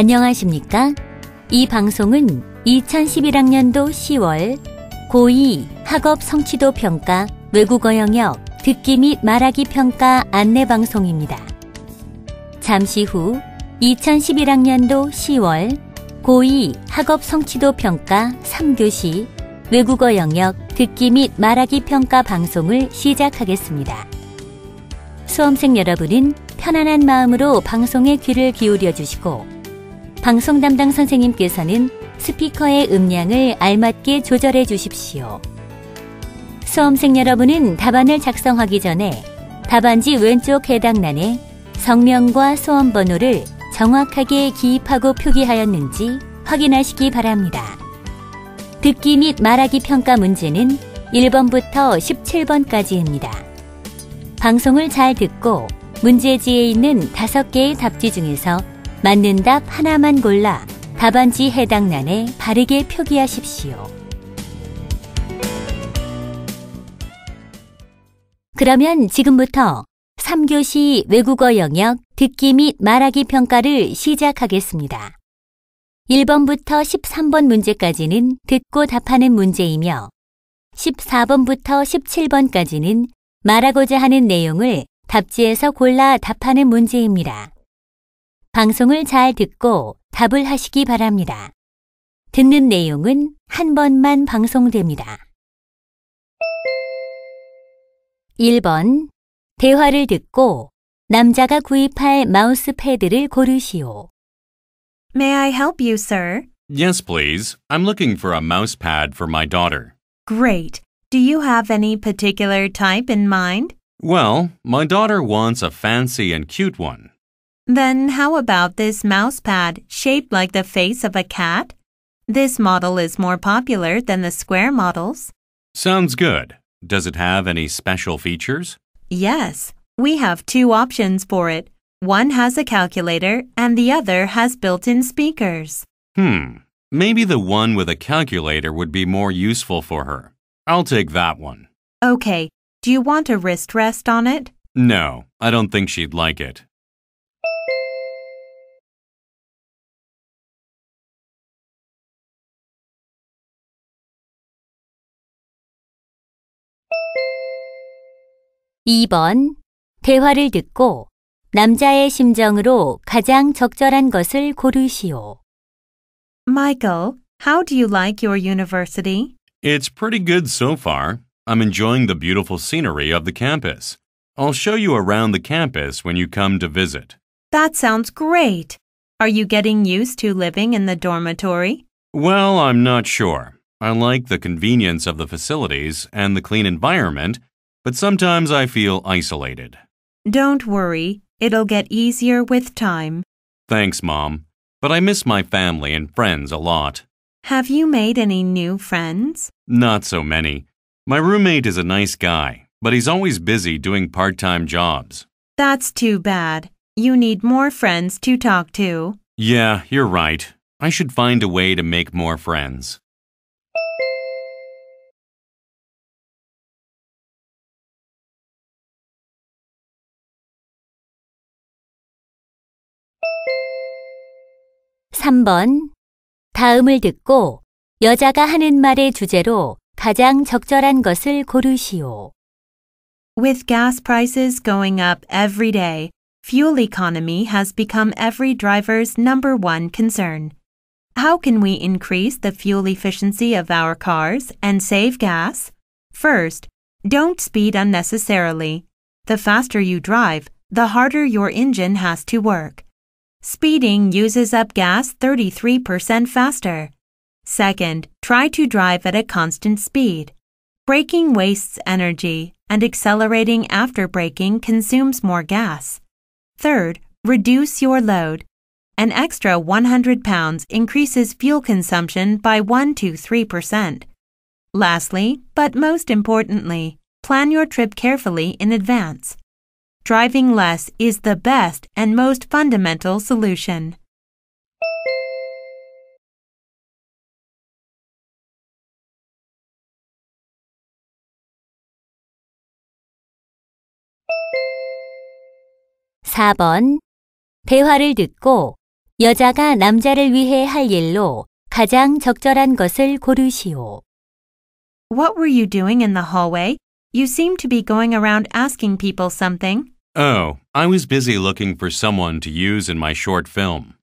안녕하십니까? 이 방송은 2011학년도 10월 고2 학업 성취도 평가 외국어 영역 듣기 및 말하기 평가 안내 방송입니다. 잠시 후 2011학년도 10월 고2 학업 성취도 평가 3교시 외국어 영역 듣기 및 말하기 평가 방송을 시작하겠습니다. 수험생 여러분은 편안한 마음으로 방송에 귀를 기울여 주시고 방송 담당 선생님께서는 스피커의 음량을 알맞게 조절해 주십시오. 수험생 여러분은 답안을 작성하기 전에 답안지 왼쪽 해당란에 성명과 소원 번호를 정확하게 기입하고 표기하였는지 확인하시기 바랍니다. 듣기 및 말하기 평가 문제는 1번부터 17번까지입니다. 방송을 잘 듣고 문제지에 있는 5개의 답지 중에서 맞는 답 하나만 골라 답안지 해당란에 바르게 표기하십시오. 그러면 지금부터 3교시 외국어 영역 듣기 및 말하기 평가를 시작하겠습니다. 1번부터 13번 문제까지는 듣고 답하는 문제이며 14번부터 17번까지는 말하고자 하는 내용을 답지에서 골라 답하는 문제입니다. 방송을 잘 듣고 답을 하시기 바랍니다. 듣는 내용은 한 번만 방송됩니다. 1번 대화를 듣고 남자가 구입할 마우스 패드를 고르시오. May I help you, sir? Yes, please. I'm looking for a mouse pad for my daughter. Great. Do you have any particular type in mind? Well, my daughter wants a fancy and cute one. Then how about this mouse pad shaped like the face of a cat? This model is more popular than the square models. Sounds good. Does it have any special features? Yes. We have two options for it. One has a calculator and the other has built-in speakers. Hmm. Maybe the one with a calculator would be more useful for her. I'll take that one. Okay. Do you want a wrist rest on it? No, I don't think she'd like it. 2번 대화를 듣고 남자의 심정으로 가장 적절한 것을 고르시오. Michael, how do you like your university? It's pretty good so far. I'm enjoying the beautiful scenery of the campus. I'll show you around the campus when you come to visit. That sounds great. Are you getting used to living in the dormitory? Well, I'm not sure. I like the convenience of the facilities and the clean environment, but sometimes I feel isolated. Don't worry, it'll get easier with time. Thanks, Mom, but I miss my family and friends a lot. Have you made any new friends? Not so many. My roommate is a nice guy, but he's always busy doing part time jobs. That's too bad. You need more friends to talk to. Yeah, you're right. I should find a way to make more friends. 3번. 다음을 듣고 여자가 하는 말의 주제로 가장 적절한 것을 고르시오. With gas prices going up every day, fuel economy has become every driver's number one concern. How can we increase the fuel efficiency of our cars and save gas? First, don't speed unnecessarily. The faster you drive, the harder your engine has to work. Speeding uses up gas 33% faster. Second, try to drive at a constant speed. Braking wastes energy, and accelerating after braking consumes more gas. Third, reduce your load. An extra 100 pounds increases fuel consumption by 1 to 3%. Lastly, but most importantly, plan your trip carefully in advance driving less is the best and most fundamental solution. (4번) 대화를 듣고 여자가 남자를 위해 할 일로 가장 적절한 것을 고르시오. What were you doing in the hallway? You seem to be going around asking people something. Oh, I was busy looking for someone to use in my short film.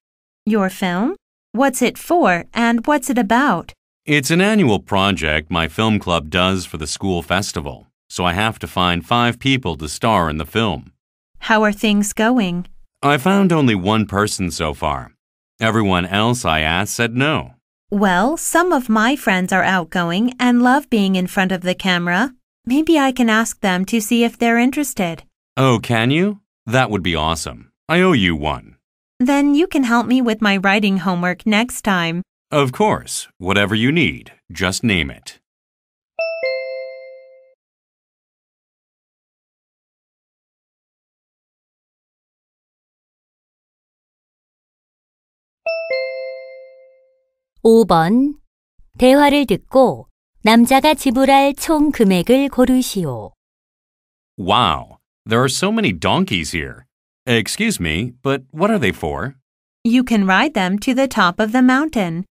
Your film? What's it for and what's it about? It's an annual project my film club does for the school festival, so I have to find five people to star in the film. How are things going? I found only one person so far. Everyone else I asked said no. Well, some of my friends are outgoing and love being in front of the camera. Maybe I can ask them to see if they're interested. Oh, can you? That would be awesome. I owe you one. Then you can help me with my writing homework next time. Of course. Whatever you need, just name it. (5번) 대화를 듣고 남자가 지불할 총 금액을 고르시오. Wow! There are so many donkeys here. Excuse me, but what are they for? You can ride them to the top of the mountain.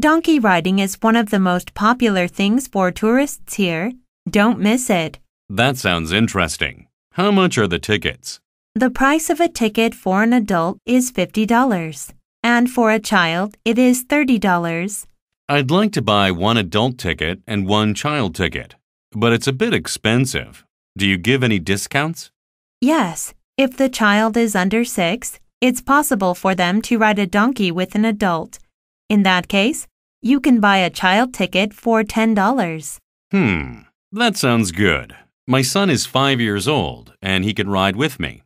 Donkey riding is one of the most popular things for tourists here. Don't miss it. That sounds interesting. How much are the tickets? The price of a ticket for an adult is $50, and for a child, it is $30. I'd like to buy one adult ticket and one child ticket, but it's a bit expensive. Do you give any discounts? Yes, if the child is under six, it's possible for them to ride a donkey with an adult. In that case, you can buy a child ticket for $10. Hmm, that sounds good. My son is five years old, and he can ride with me.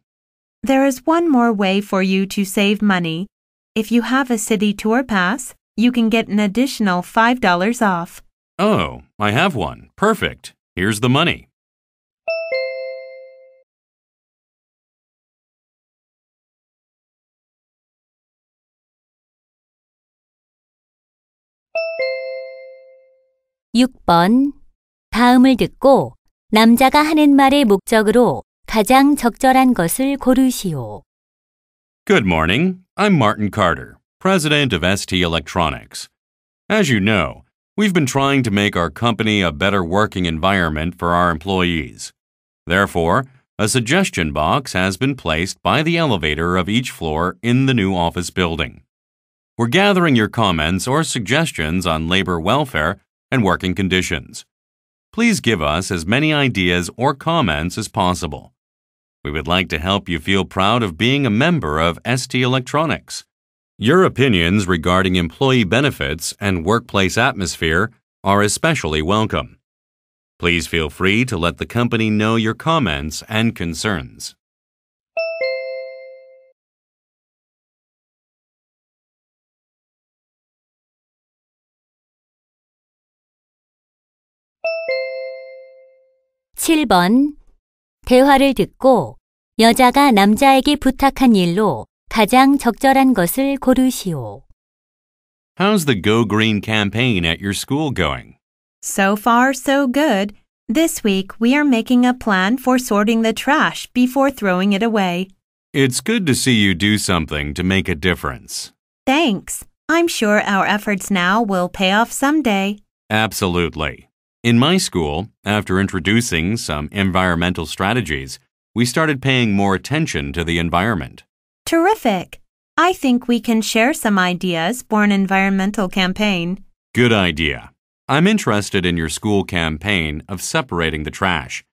There is one more way for you to save money. If you have a city tour pass, you can get an additional $5 off. Oh, I have one. Perfect. Here's the money. 6번 다음을 듣고 남자가 하는 말의 목적으로 가장 적절한 것을 고르시오. Good morning. I'm Martin Carter, president of ST Electronics. As you know, we've been trying to make our company a better working environment for our employees. Therefore, a suggestion box has been placed by the elevator of each floor in the new office building. We're gathering your comments or suggestions on labor welfare and working conditions. Please give us as many ideas or comments as possible. We would like to help you feel proud of being a member of ST Electronics. Your opinions regarding employee benefits and workplace atmosphere are especially welcome. Please feel free to let the company know your comments and concerns. 7번 대화를 듣고 여자가 남자에게 부탁한 일로 가장 적절한 것을 고르시오. How's the Go Green campaign at your school going? So far, so good. This week, we are making a plan for sorting the trash before throwing it away. It's good to see you do something to make a difference. Thanks. I'm sure our efforts now will pay off someday. Absolutely. In my school, after introducing some environmental strategies, we started paying more attention to the environment. Terrific! I think we can share some ideas for an environmental campaign. Good idea. I'm interested in your school campaign of separating the trash.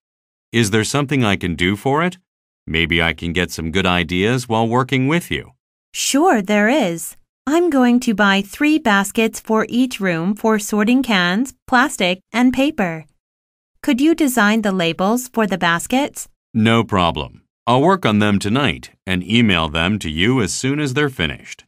Is there something I can do for it? Maybe I can get some good ideas while working with you. Sure, there is. I'm going to buy three baskets for each room for sorting cans, plastic, and paper. Could you design the labels for the baskets? No problem. I'll work on them tonight and email them to you as soon as they're finished.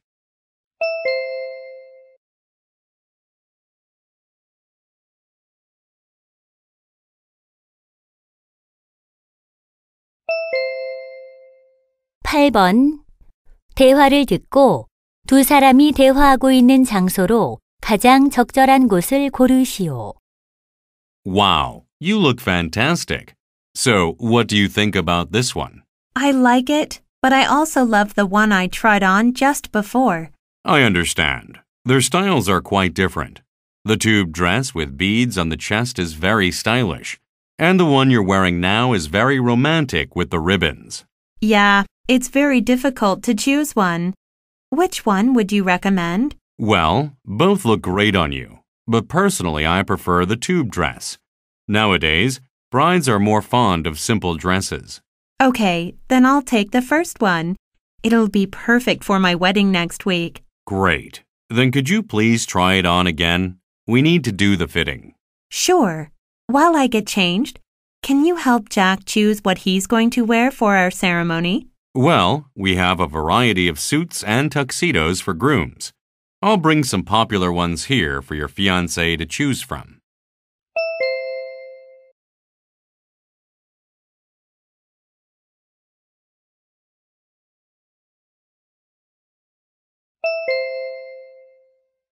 대화를 듣고 두 사람이 대화하고 있는 장소로 가장 적절한 곳을 고르시오. Wow, you look fantastic. So, what do you think about this one? I like it, but I also love the one I tried on just before. I understand. Their styles are quite different. The tube dress with beads on the chest is very stylish, and the one you're wearing now is very romantic with the ribbons. Yeah, it's very difficult to choose one. Which one would you recommend? Well, both look great on you, but personally I prefer the tube dress. Nowadays, brides are more fond of simple dresses. Okay, then I'll take the first one. It'll be perfect for my wedding next week. Great. Then could you please try it on again? We need to do the fitting. Sure. While I get changed, can you help Jack choose what he's going to wear for our ceremony? Well, we have a variety of suits and tuxedos for grooms. I'll bring some popular ones here for your fiancé to choose from.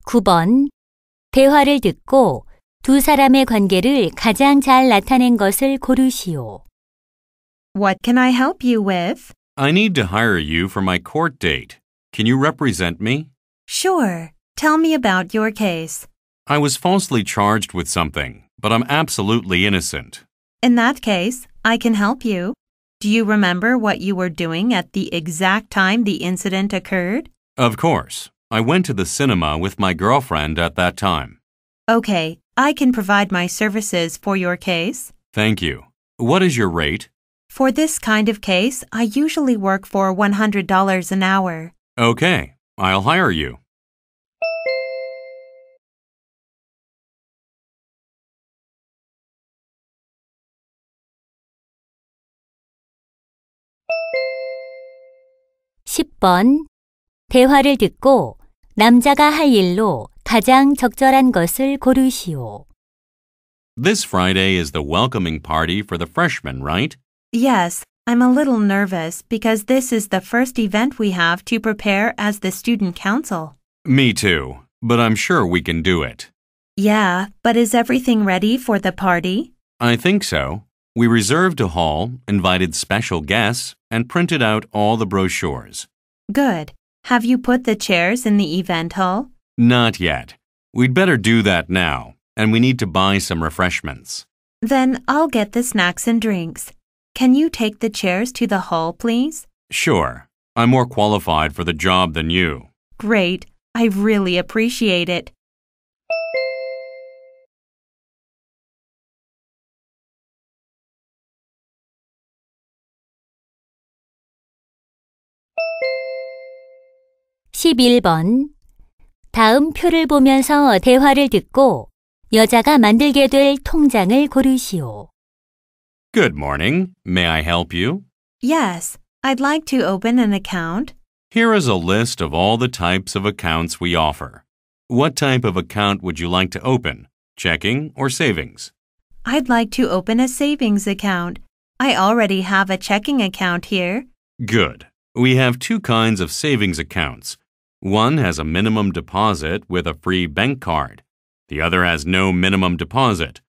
(9번) 대화를 듣고 두 사람의 관계를 가장 잘 나타낸 것을 고르시오. What can I help you with? I need to hire you for my court date. Can you represent me? Sure. Tell me about your case. I was falsely charged with something, but I'm absolutely innocent. In that case, I can help you. Do you remember what you were doing at the exact time the incident occurred? Of course. I went to the cinema with my girlfriend at that time. Okay, I can provide my services for your case. Thank you. What is your rate? For this kind of case, I usually work for $100 an hour. Okay, I'll hire you. 대화를 듣고 남자가 할 일로 가장 적절한 것을 고르시오. This Friday is the welcoming party for the freshmen, right? Yes, I'm a little nervous because this is the first event we have to prepare as the student council. Me too, but I'm sure we can do it. Yeah, but is everything ready for the party? I think so. We reserved a hall, invited special guests, and printed out all the brochures. Good. Have you put the chairs in the event hall? Not yet. We'd better do that now, and we need to buy some refreshments. Then I'll get the snacks and drinks. Can you take the chairs to the hall, please? Sure. I'm more qualified for the job than you. Great. I really appreciate it. (11번) 다음 표를 보면서 대화를 듣고 여자가 만들게 될 통장을 고르시오. Good morning. May I help you? Yes, I'd like to open an account. Here is a list of all the types of accounts we offer. What type of account would you like to open? Checking or savings? I'd like to open a savings account. I already have a checking account here. Good. We have two kinds of savings accounts. One has a minimum deposit with a free bank card. The other has no minimum deposit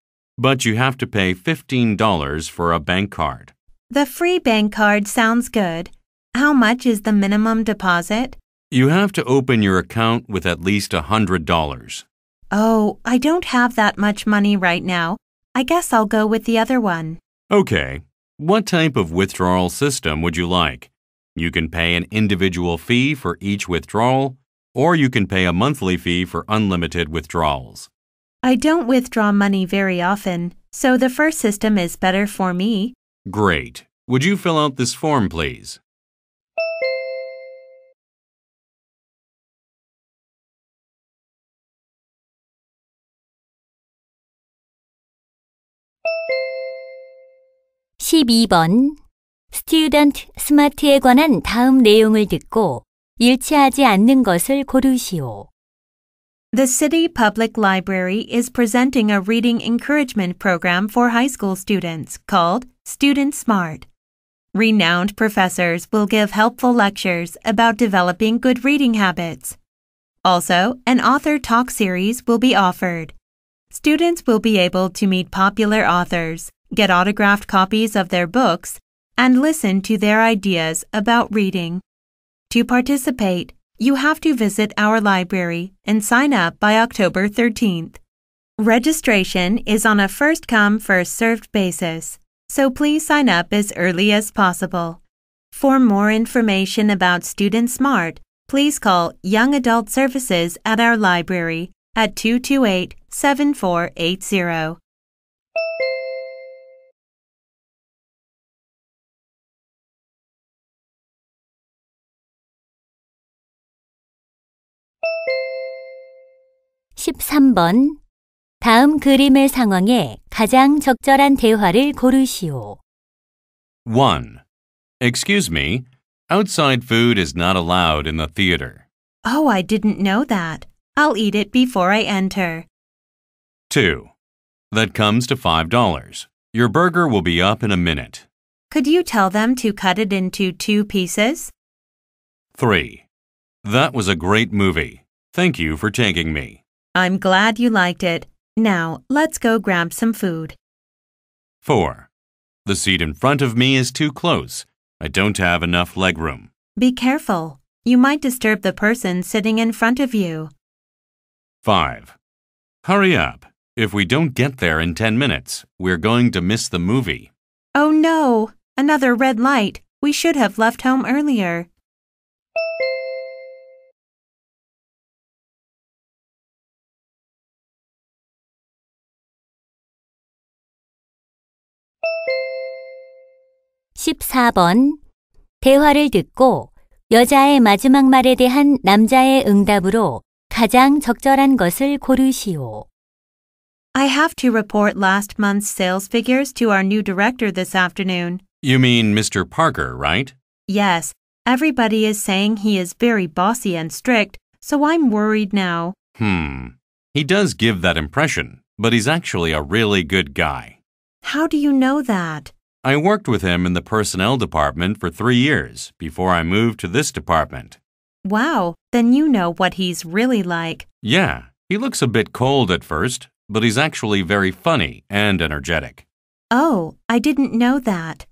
but you have to pay $15 for a bank card. The free bank card sounds good. How much is the minimum deposit? You have to open your account with at least a $100. Oh, I don't have that much money right now. I guess I'll go with the other one. Okay. What type of withdrawal system would you like? You can pay an individual fee for each withdrawal, or you can pay a monthly fee for unlimited withdrawals. I don't withdraw money very often, so the first system is better for me. Great. Would you fill out this form, please? (12번) 스튜던트 스마트에 관한 다음 내용을 듣고 일치하지 않는 것을 고르시오. The City Public Library is presenting a reading encouragement program for high school students called Student Smart. Renowned professors will give helpful lectures about developing good reading habits. Also, an author talk series will be offered. Students will be able to meet popular authors, get autographed copies of their books, and listen to their ideas about reading. To participate, you have to visit our library and sign up by October 13th. Registration is on a first come, first served basis, so please sign up as early as possible. For more information about Student Smart, please call Young Adult Services at our library at 228 7480. 3번. 다음 그림의 상황에 가장 적절한 대화를 고르시오. 1. Excuse me. Outside food is not allowed in the theater. Oh, I didn't know that. I'll eat it before I enter. 2. That comes to $5. Your burger will be up in a minute. Could you tell them to cut it into two pieces? 3. That was a great movie. Thank you for taking me. I'm glad you liked it. Now, let's go grab some food. 4. The seat in front of me is too close. I don't have enough legroom. Be careful. You might disturb the person sitting in front of you. 5. Hurry up. If we don't get there in 10 minutes, we're going to miss the movie. Oh no! Another red light. We should have left home earlier. 14번 대화를 듣고 여자의 마지막 말에 대한 남자의 응답으로 가장 적절한 것을 고르시오. I have to report last month's sales figures to our new director this afternoon. You mean Mr. Parker, right? Yes. Everybody is saying he is very bossy and strict, so I'm worried now. Hmm. He does give that impression, but he's actually a really good guy. How do you know that? I worked with him in the personnel department for three years before I moved to this department. Wow, then you know what he's really like. Yeah, he looks a bit cold at first, but he's actually very funny and energetic. Oh, I didn't know that.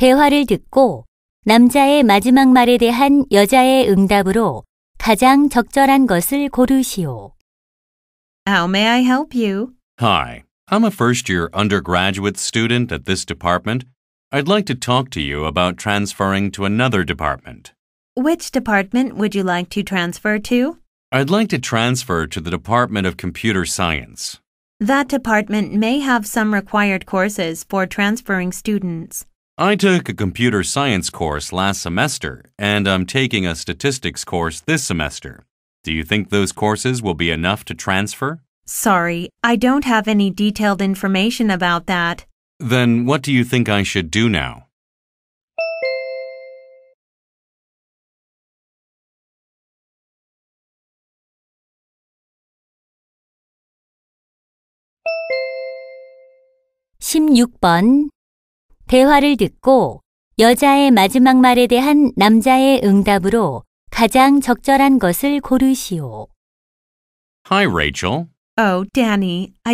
대화를 듣고 남자의 마지막 말에 대한 여자의 응답으로 가장 적절한 것을 고르시오. How may I help you? Hi, I'm a first year undergraduate student at this department. I'd like to talk to you about transferring to another department. Which department would you like to transfer to? I'd like to transfer to the Department of Computer Science. That department may have some required courses for transferring students. I took a computer science course last semester, and I'm taking a statistics course this semester. Do you think those courses will be enough to transfer? Sorry, I don't have any detailed information about that. Then what do you think I should do now? 대화를 듣고 여자의 마지막 말에 대한 남자의 응답으로 가장 적절한 것을 고르시오. Hi, Rachel. Oh, Danny, I